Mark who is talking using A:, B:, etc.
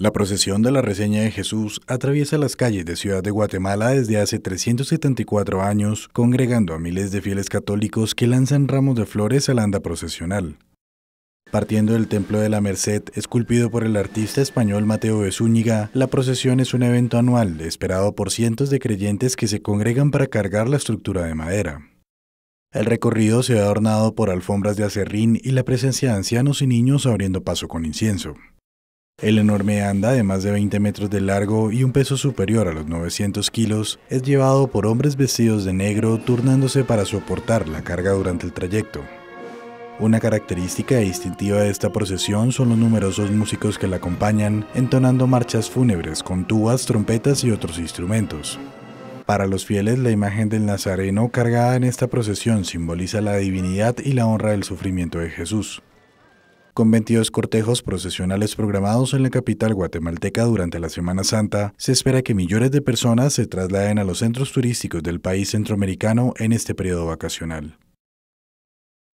A: La procesión de la reseña de Jesús atraviesa las calles de Ciudad de Guatemala desde hace 374 años, congregando a miles de fieles católicos que lanzan ramos de flores al anda procesional. Partiendo del Templo de la Merced, esculpido por el artista español Mateo de Zúñiga, la procesión es un evento anual esperado por cientos de creyentes que se congregan para cargar la estructura de madera. El recorrido se ve adornado por alfombras de acerrín y la presencia de ancianos y niños abriendo paso con incienso. El enorme anda de más de 20 metros de largo y un peso superior a los 900 kilos es llevado por hombres vestidos de negro turnándose para soportar la carga durante el trayecto. Una característica distintiva e de esta procesión son los numerosos músicos que la acompañan entonando marchas fúnebres con tubas, trompetas y otros instrumentos. Para los fieles, la imagen del Nazareno cargada en esta procesión simboliza la divinidad y la honra del sufrimiento de Jesús. Con 22 cortejos procesionales programados en la capital guatemalteca durante la Semana Santa, se espera que millones de personas se trasladen a los centros turísticos del país centroamericano en este periodo vacacional.